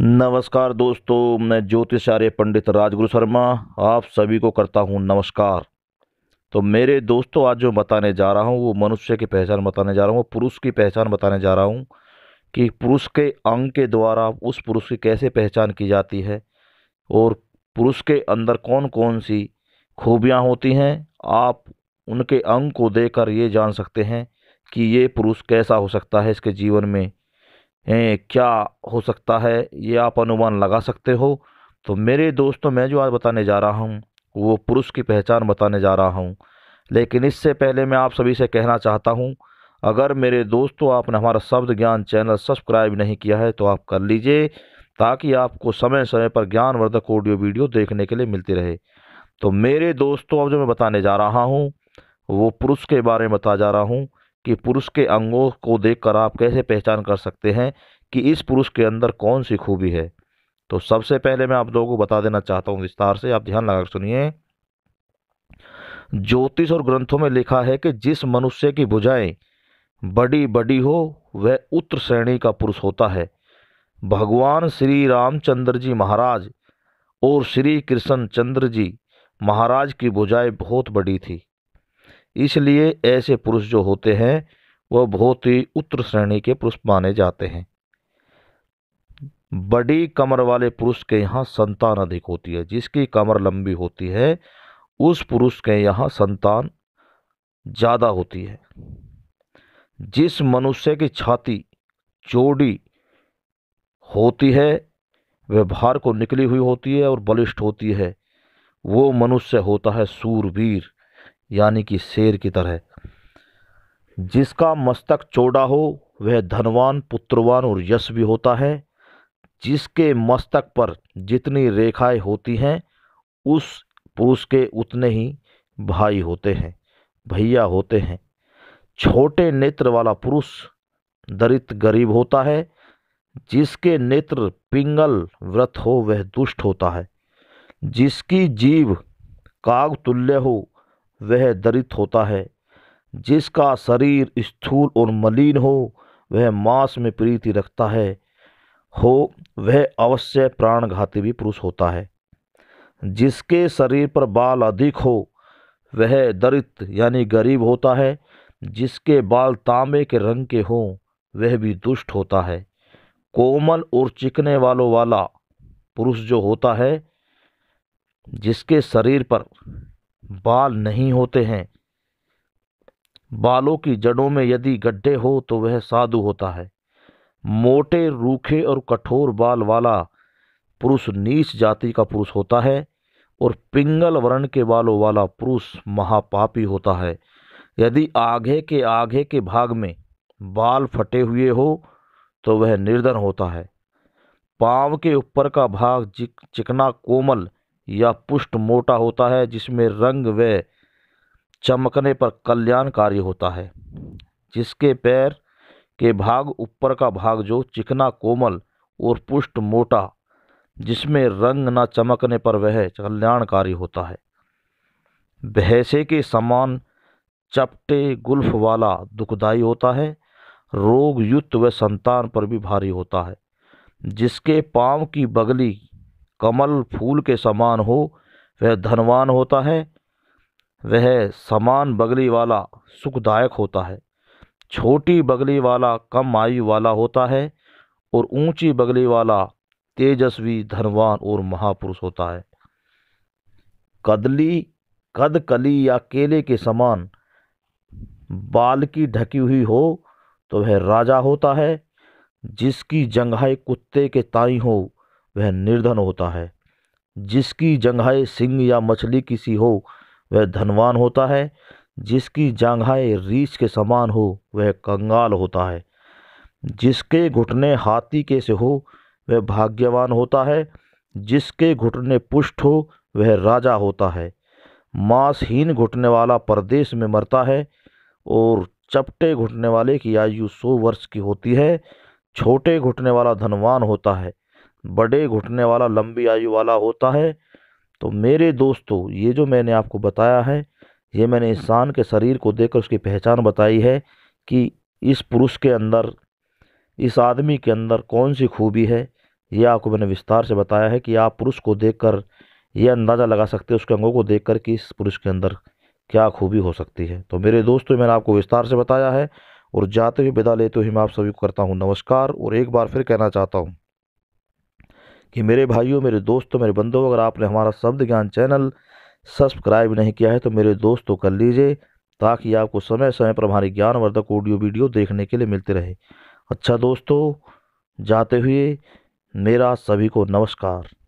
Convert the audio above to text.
नमस्कार दोस्तों मैं ज्योतिषार्य पंडित राजगुरु शर्मा आप सभी को करता हूँ नमस्कार तो मेरे दोस्तों आज जो बताने जा रहा हूँ वो मनुष्य की पहचान बताने जा रहा हूँ वो पुरुष की पहचान बताने जा रहा हूँ कि पुरुष के अंग के द्वारा उस पुरुष की कैसे पहचान की जाती है और पुरुष के अंदर कौन कौन सी खूबियाँ होती हैं आप उनके अंग को देकर ये जान सकते हैं कि ये पुरुष कैसा हो सकता है इसके जीवन में क्या हो सकता है ये आप अनुमान लगा सकते हो तो मेरे दोस्तों मैं जो आज बताने जा रहा हूँ वो पुरुष की पहचान बताने जा रहा हूँ लेकिन इससे पहले मैं आप सभी से कहना चाहता हूँ अगर मेरे दोस्तों आपने हमारा शब्द ज्ञान चैनल सब्सक्राइब नहीं किया है तो आप कर लीजिए ताकि आपको समय समय पर ज्ञानवर्धक ऑडियो वीडियो देखने के लिए मिलती रहे तो मेरे दोस्तों अब जो मैं बताने जा रहा हूँ वो पुरुष के बारे में बता जा रहा हूँ कि पुरुष के अंगों को देखकर आप कैसे पहचान कर सकते हैं कि इस पुरुष के अंदर कौन सी खूबी है तो सबसे पहले मैं आप लोगों को बता देना चाहता हूँ विस्तार से आप ध्यान लगाकर सुनिए ज्योतिष और ग्रंथों में लिखा है कि जिस मनुष्य की भुजाएं बड़ी बड़ी हो वह उत्तर श्रेणी का पुरुष होता है भगवान श्री रामचंद्र जी महाराज और श्री कृष्ण चंद्र जी महाराज की भुजाएं बहुत बड़ी थी इसलिए ऐसे पुरुष जो होते हैं वह बहुत ही उत्तर श्रेणी के पुरुष माने जाते हैं बड़ी कमर वाले पुरुष के यहाँ संतान अधिक होती है जिसकी कमर लंबी होती है उस पुरुष के यहाँ संतान ज़्यादा होती है जिस मनुष्य की छाती चोड़ी होती है वह भार को निकली हुई होती है और बलिष्ठ होती है वो मनुष्य होता है सूरवीर यानी कि शेर की तरह जिसका मस्तक चौड़ा हो वह धनवान पुत्रवान और यश भी होता है जिसके मस्तक पर जितनी रेखाएं होती हैं उस पुरुष के उतने ही भाई होते हैं भैया होते हैं छोटे नेत्र वाला पुरुष दरित गरीब होता है जिसके नेत्र पिंगल व्रत हो वह दुष्ट होता है जिसकी जीव काग तुल्य हो वह दरित होता है जिसका शरीर स्थूल और मलिन हो वह मांस में प्रीति रखता है हो वह अवश्य प्राणघाती भी पुरुष होता है जिसके शरीर पर बाल अधिक हो वह दरित यानी गरीब होता है जिसके बाल तांबे के रंग के हों वह भी दुष्ट होता है कोमल और चिकने वालों वाला पुरुष जो होता है जिसके शरीर पर बाल नहीं होते हैं बालों की जड़ों में यदि गड्ढे हो तो वह साधु होता है मोटे रूखे और कठोर बाल वाला पुरुष नीच जाति का पुरुष होता है और पिंगल वर्ण के बालों वाला पुरुष महापापी होता है यदि आगे के आगे के भाग में बाल फटे हुए हो तो वह निर्धन होता है पाँव के ऊपर का भाग चिकना कोमल या पुष्ट मोटा होता है जिसमें रंग व चमकने पर कल्याणकारी होता है जिसके पैर के भाग ऊपर का भाग जो चिकना कोमल और पुष्ट मोटा जिसमें रंग न चमकने पर वह कल्याणकारी होता है भैंसे के समान चपटे गुल्फ वाला दुखदाई होता है रोग युक्त व संतान पर भी भारी होता है जिसके पाँव की बगली कमल फूल के समान हो वह धनवान होता है वह समान बगली वाला सुखदायक होता है छोटी बगली वाला कम आयु वाला होता है और ऊंची बगली वाला तेजस्वी धनवान और महापुरुष होता है कदली कदकली या केले के समान बाल की ढकी हुई हो तो वह राजा होता है जिसकी जंघाई कुत्ते के ताई हो वह निर्धन होता है जिसकी जंघाएं सिंह या मछली की सी हो वह धनवान होता है जिसकी जांघाएं रीछ के समान हो वह कंगाल होता है जिसके घुटने हाथी के से हो वह भाग्यवान होता है जिसके घुटने पुष्ट हो वह राजा होता है मांसहीन घुटने वाला परदेश में मरता है और चपटे घुटने वाले की आयु सौ वर्ष की होती है छोटे घुटने वाला धनवान होता है बड़े घुटने वाला लंबी आयु वाला होता है तो मेरे दोस्तों ये जो मैंने आपको बताया है ये मैंने इंसान के शरीर को देखकर उसकी पहचान बताई है कि इस पुरुष के अंदर इस आदमी के अंदर कौन सी खूबी है ये आपको मैंने विस्तार से बताया है कि आप पुरुष को देखकर ये अंदाज़ा लगा सकते हैं उसके अंगों को देखकर कि इस पुरुष के अंदर क्या खूबी हो सकती है तो मेरे दोस्तों मैंने आपको विस्तार से बताया है और जाते हुए विदा लेते हुए मैं आप सभी को करता हूँ नमस्कार और एक बार फिर कहना चाहता हूँ कि मेरे भाइयों मेरे दोस्तों मेरे बंदों अगर आपने हमारा शब्द ज्ञान चैनल सब्सक्राइब नहीं किया है तो मेरे दोस्तों कर लीजिए ताकि आपको समय समय पर हमारे ज्ञानवर्धक ऑडियो वीडियो देखने के लिए मिलते रहे अच्छा दोस्तों जाते हुए मेरा सभी को नमस्कार